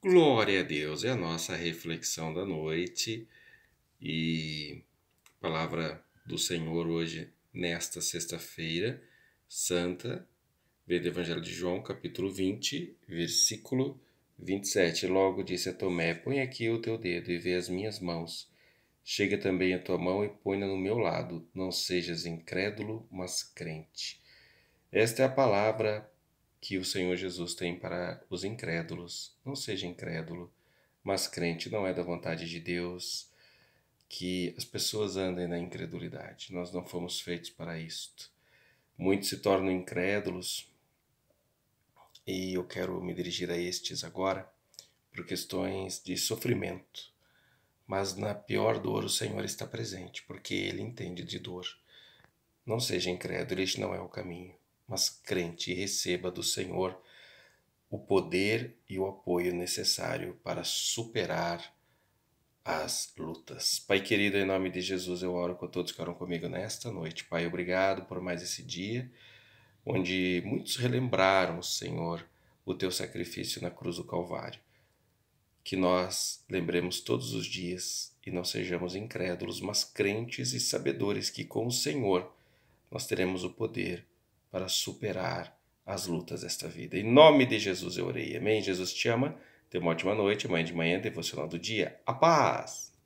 Glória a Deus, é a nossa reflexão da noite e palavra do Senhor hoje, nesta sexta-feira santa, vem do Evangelho de João, capítulo 20, versículo 27. Logo disse a Tomé: Põe aqui o teu dedo e vê as minhas mãos. Chega também a tua mão e põe-na no meu lado. Não sejas incrédulo, mas crente. Esta é a palavra que o Senhor Jesus tem para os incrédulos. Não seja incrédulo, mas crente não é da vontade de Deus que as pessoas andem na incredulidade. Nós não fomos feitos para isto. Muitos se tornam incrédulos e eu quero me dirigir a estes agora por questões de sofrimento. Mas na pior dor o Senhor está presente, porque ele entende de dor. Não seja incrédulo, este não é o caminho mas crente e receba do Senhor o poder e o apoio necessário para superar as lutas. Pai querido, em nome de Jesus, eu oro com todos que oram comigo nesta noite. Pai, obrigado por mais esse dia, onde muitos relembraram, Senhor, o teu sacrifício na cruz do Calvário. Que nós lembremos todos os dias e não sejamos incrédulos, mas crentes e sabedores que com o Senhor nós teremos o poder para superar as lutas desta vida. Em nome de Jesus eu orei. Amém? Jesus te ama. Tenha uma ótima noite, amanhã de manhã, devocional do dia. A paz!